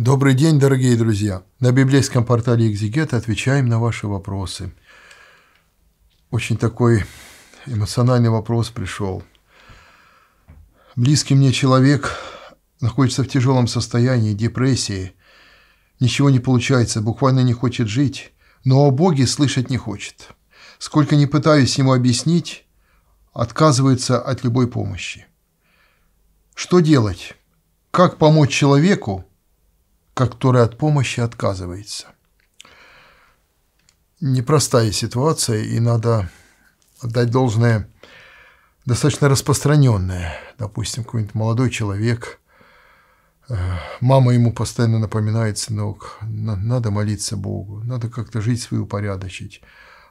Добрый день, дорогие друзья! На библейском портале «Экзегет» отвечаем на ваши вопросы. Очень такой эмоциональный вопрос пришел. Близкий мне человек находится в тяжелом состоянии, депрессии. Ничего не получается, буквально не хочет жить, но о Боге слышать не хочет. Сколько не пытаюсь ему объяснить, отказывается от любой помощи. Что делать? Как помочь человеку, который от помощи отказывается. Непростая ситуация, и надо отдать должное достаточно распространенное. Допустим, какой-нибудь молодой человек, э, мама ему постоянно напоминает, сынок, надо молиться Богу, надо как-то жить свою порядочить.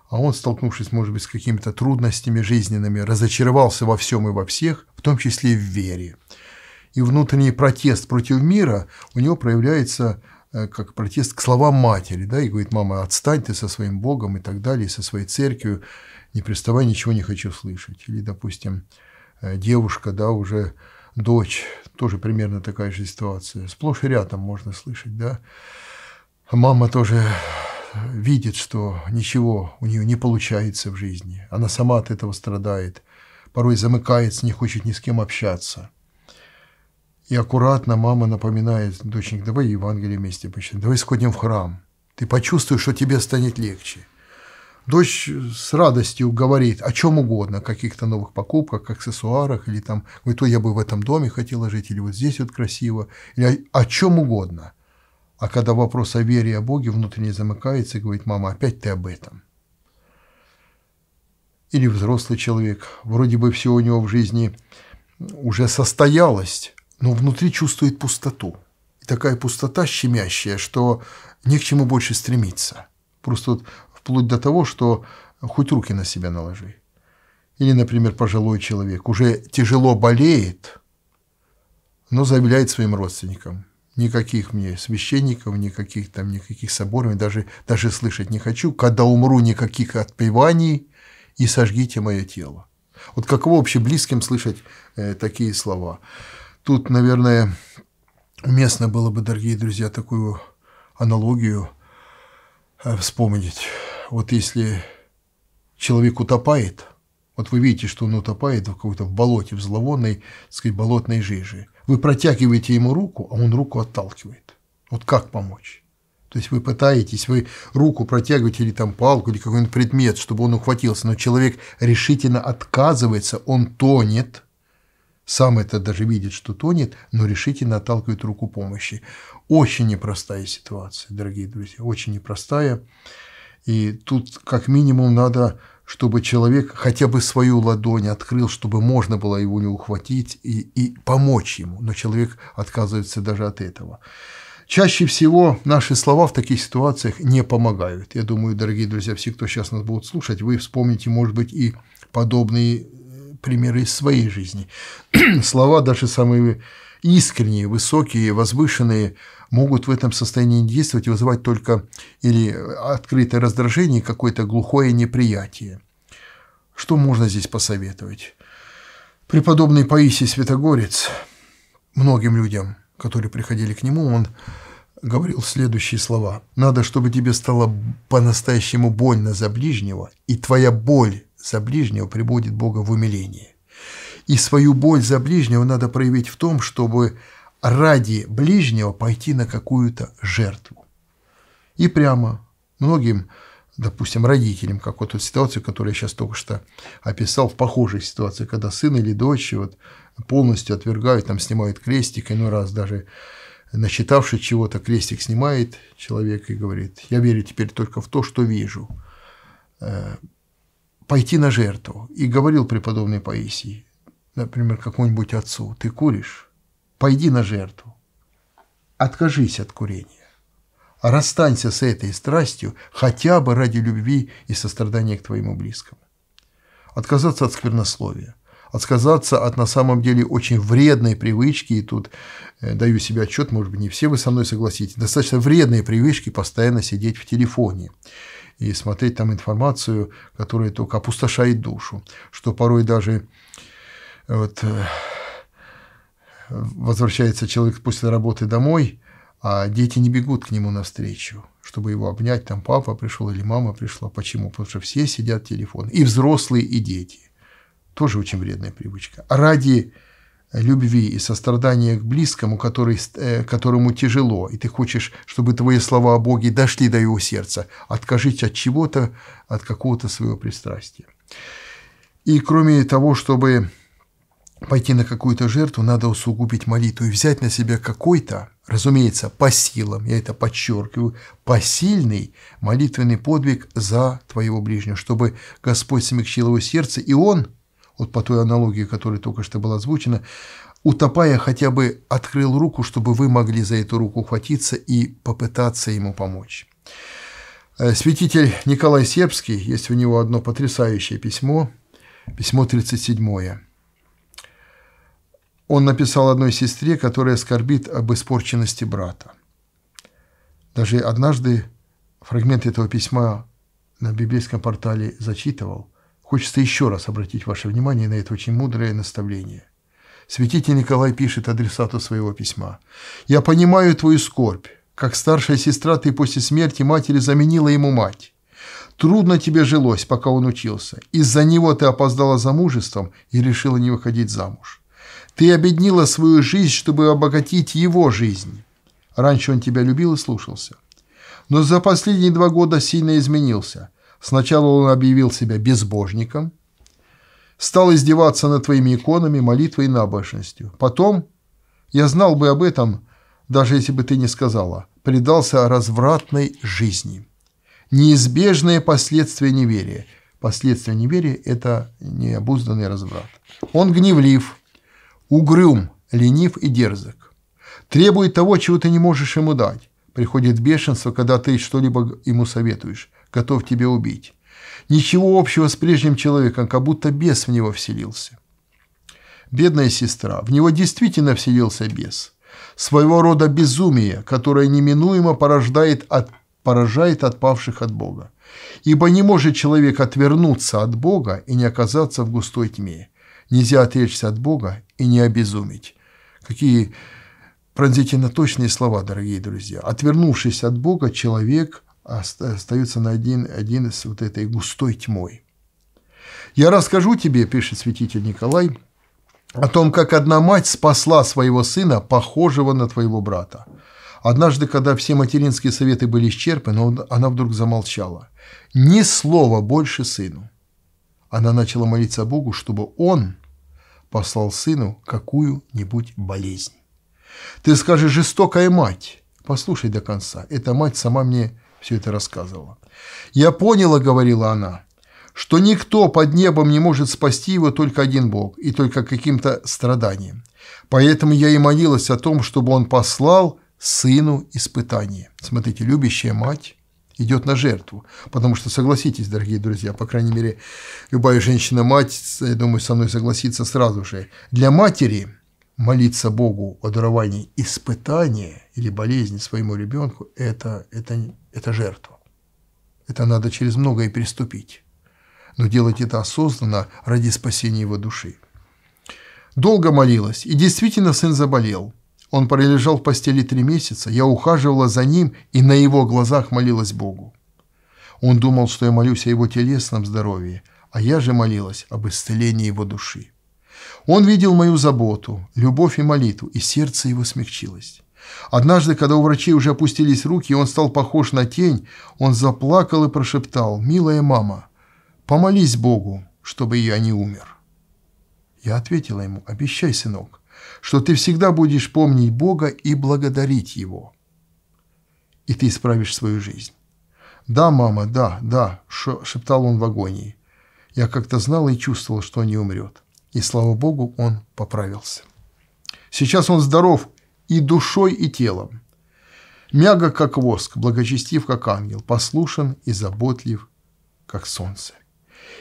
А он, столкнувшись, может быть, с какими-то трудностями жизненными, разочаровался во всем и во всех, в том числе и в вере – и внутренний протест против мира у него проявляется э, как протест к словам матери, да, и говорит, мама, отстань ты со своим Богом и так далее, со своей церковью, не приставай, ничего не хочу слышать. Или, допустим, э, девушка, да, уже дочь, тоже примерно такая же ситуация. Сплошь и рядом можно слышать, да. Мама тоже видит, что ничего у нее не получается в жизни. Она сама от этого страдает. Порой замыкается, не хочет ни с кем общаться. И аккуратно мама напоминает, доченька, давай Евангелие вместе почитаем, давай сходим в храм. Ты почувствуешь, что тебе станет легче. Дочь с радостью говорит о чем угодно, о каких-то новых покупках, аксессуарах, или там, говорит, то я бы в этом доме хотела жить, или вот здесь вот красиво, или о, о чем угодно. А когда вопрос о вере и о Боге внутренне замыкается говорит, мама, опять ты об этом. Или взрослый человек, вроде бы все у него в жизни уже состоялось, но внутри чувствует пустоту. И такая пустота щемящая, что ни к чему больше стремиться. Просто вот вплоть до того, что хоть руки на себя наложи. Или, например, пожилой человек уже тяжело болеет, но заявляет своим родственникам. Никаких мне священников, никаких там, никаких соборов, даже, даже слышать не хочу. Когда умру, никаких отпеваний, и сожгите мое тело. Вот каково вообще близким слышать э, такие слова? Тут, наверное, уместно было бы, дорогие друзья, такую аналогию э, вспомнить. Вот если человек утопает, вот вы видите, что он утопает в какой-то болоте, в зловонной, так сказать, болотной жиже. Вы протягиваете ему руку, а он руку отталкивает. Вот как помочь? То есть вы пытаетесь, вы руку протягиваете или там палку, или какой-нибудь предмет, чтобы он ухватился, но человек решительно отказывается, он тонет – сам это даже видит, что тонет, но решительно отталкивает руку помощи. Очень непростая ситуация, дорогие друзья, очень непростая. И тут как минимум надо, чтобы человек хотя бы свою ладонь открыл, чтобы можно было его не ухватить и, и помочь ему. Но человек отказывается даже от этого. Чаще всего наши слова в таких ситуациях не помогают. Я думаю, дорогие друзья, все, кто сейчас нас будут слушать, вы вспомните, может быть, и подобные примеры из своей жизни. Слова, даже самые искренние, высокие, возвышенные, могут в этом состоянии действовать и вызывать только или открытое раздражение, какое-то глухое неприятие. Что можно здесь посоветовать? Преподобный Паисий Святогорец многим людям, которые приходили к нему, он говорил следующие слова. «Надо, чтобы тебе стало по-настоящему больно за ближнего, и твоя боль за ближнего приводит Бога в умиление. И свою боль за ближнего надо проявить в том, чтобы ради ближнего пойти на какую-то жертву. И прямо многим, допустим, родителям, как вот эту ситуацию, которую я сейчас только что описал, в похожей ситуации, когда сын или дочь вот, полностью отвергают, там снимают крестик, иной раз даже начитавший чего-то, крестик снимает человек и говорит, я верю теперь только в то, что вижу. Э, пойти на жертву. И говорил преподобный Паисий, например, какому-нибудь отцу, ты куришь, пойди на жертву, откажись от курения, расстанься с этой страстью хотя бы ради любви и сострадания к твоему близкому. Отказаться от сквернословия, отказаться от на самом деле очень вредной привычки, и тут э, даю себе отчет, может быть, не все вы со мной согласитесь, достаточно вредные привычки постоянно сидеть в телефоне и смотреть там информацию, которая только опустошает душу, что порой даже э, вот, э, возвращается человек после работы домой, а дети не бегут к нему навстречу, чтобы его обнять, там папа пришел или мама пришла. Почему? Потому что все сидят в телефоне, и взрослые, и дети. Тоже очень вредная привычка. А ради любви и сострадания к близкому, который, э, которому тяжело, и ты хочешь, чтобы твои слова о Боге дошли до его сердца. Откажись от чего-то, от какого-то своего пристрастия. И кроме того, чтобы пойти на какую-то жертву, надо усугубить молитву и взять на себя какой-то, разумеется, по силам, я это подчеркиваю, посильный молитвенный подвиг за твоего ближнего, чтобы Господь смягчил его сердце, и он – вот по той аналогии, которая только что была озвучена, утопая хотя бы открыл руку, чтобы вы могли за эту руку хватиться и попытаться ему помочь. Э, святитель Николай Сербский, есть у него одно потрясающее письмо, письмо 37 он написал одной сестре, которая скорбит об испорченности брата. Даже однажды фрагмент этого письма на библейском портале зачитывал. Хочется еще раз обратить ваше внимание на это очень мудрое наставление. Святитель Николай пишет адресату своего письма. «Я понимаю твою скорбь. Как старшая сестра ты после смерти матери заменила ему мать. Трудно тебе жилось, пока он учился. Из-за него ты опоздала замужеством и решила не выходить замуж. Ты обеднила свою жизнь, чтобы обогатить его жизнь. Раньше он тебя любил и слушался. Но за последние два года сильно изменился. Сначала он объявил себя безбожником, стал издеваться над твоими иконами, молитвой и набожностью. Потом, я знал бы об этом, даже если бы ты не сказала, предался развратной жизни. Неизбежные последствия неверия. Последствия неверия – это необузданный разврат. Он гневлив, угрюм, ленив и дерзок. Требует того, чего ты не можешь ему дать. Приходит бешенство, когда ты что-либо ему советуешь готов тебя убить. Ничего общего с прежним человеком, как будто бес в него вселился. Бедная сестра, в него действительно вселился бес. Своего рода безумие, которое неминуемо порождает от, поражает отпавших от Бога. Ибо не может человек отвернуться от Бога и не оказаться в густой тьме. Нельзя отречься от Бога и не обезумить. Какие пронзительно точные слова, дорогие друзья. Отвернувшись от Бога, человек – остаются на один, один с вот этой густой тьмой. «Я расскажу тебе, — пишет святитель Николай, — о том, как одна мать спасла своего сына, похожего на твоего брата. Однажды, когда все материнские советы были исчерпаны, она вдруг замолчала. Ни слова больше сыну. Она начала молиться Богу, чтобы он послал сыну какую-нибудь болезнь. Ты скажешь, жестокая мать. Послушай до конца. Эта мать сама мне все это рассказывала. «Я поняла, — говорила она, — что никто под небом не может спасти его только один Бог и только каким-то страданием. Поэтому я и молилась о том, чтобы он послал сыну испытание». Смотрите, любящая мать идет на жертву. Потому что, согласитесь, дорогие друзья, по крайней мере, любая женщина-мать, я думаю, со мной согласится сразу же. Для матери – молиться Богу о даровании испытания или болезни своему ребенку – это, это, это жертва. Это надо через многое переступить. Но делать это осознанно ради спасения его души. Долго молилась, и действительно сын заболел. Он пролежал в постели три месяца, я ухаживала за ним и на его глазах молилась Богу. Он думал, что я молюсь о его телесном здоровье, а я же молилась об исцелении его души. Он видел мою заботу, любовь и молитву, и сердце его смягчилось. Однажды, когда у врачей уже опустились руки, и он стал похож на тень, он заплакал и прошептал «Милая мама, помолись Богу, чтобы я не умер». Я ответила ему «Обещай, сынок, что ты всегда будешь помнить Бога и благодарить Его, и ты исправишь свою жизнь». «Да, мама, да, да», – шептал он в агонии. Я как-то знала и чувствовала, что он не умрет. И, слава богу, он поправился. Сейчас он здоров и душой, и телом. Мягок, как воск, благочестив, как ангел, послушен и заботлив, как солнце.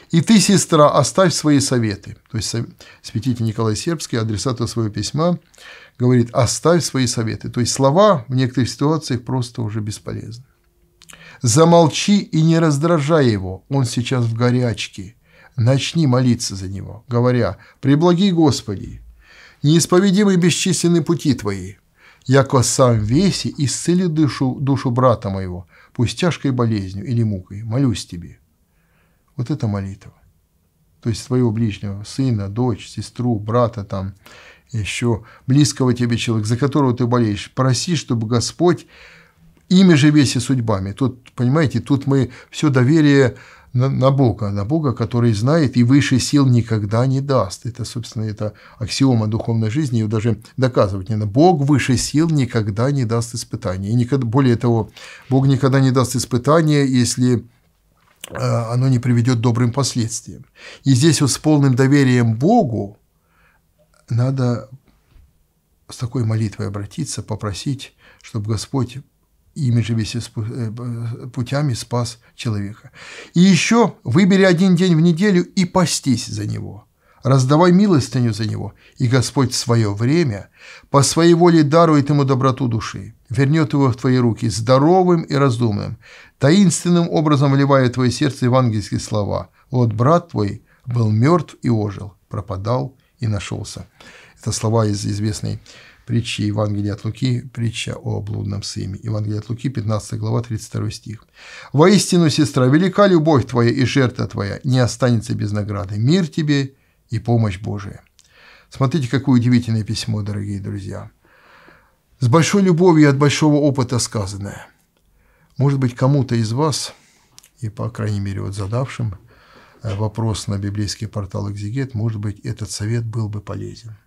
И ты, сестра, оставь свои советы. То есть святитель Николай Сербский, адресату своего письма, говорит, оставь свои советы. То есть слова в некоторых ситуациях просто уже бесполезны. Замолчи и не раздражай его, он сейчас в горячке, начни молиться за него, говоря, «Преблаги, Господи, неисповедимы бесчисленны пути Твои, яко сам веси исцели душу, душу брата моего, пусть тяжкой болезнью или мукой, молюсь Тебе». Вот это молитва. То есть своего ближнего сына, дочь, сестру, брата там, еще близкого тебе человека, за которого ты болеешь, проси, чтобы Господь ими же весь и судьбами. Тут, понимаете, тут мы все доверие на, Бога, на Бога, который знает и выше сил никогда не даст. Это, собственно, это аксиома духовной жизни, ее даже доказывать не надо. Бог выше сил никогда не даст испытания. И никогда, более того, Бог никогда не даст испытания, если э, оно не приведет к добрым последствиям. И здесь вот с полным доверием Богу надо с такой молитвой обратиться, попросить, чтобы Господь ими же весь э, э, путями спас человека. И еще выбери один день в неделю и постись за него. Раздавай милостыню за него, и Господь в свое время по своей воле дарует ему доброту души, вернет его в твои руки здоровым и разумным, таинственным образом вливая в твое сердце евангельские слова. Вот брат твой был мертв и ожил, пропадал и нашелся. Это слова из известной притчи Евангелия от Луки, притча о блудном сыне. Евангелие от Луки, 15 глава, 32 стих. «Воистину, сестра, велика любовь твоя и жертва твоя, не останется без награды. Мир тебе и помощь Божия». Смотрите, какое удивительное письмо, дорогие друзья. С большой любовью и от большого опыта сказанное. Может быть, кому-то из вас, и по крайней мере вот задавшим э, вопрос на библейский портал Экзигет, может быть, этот совет был бы полезен –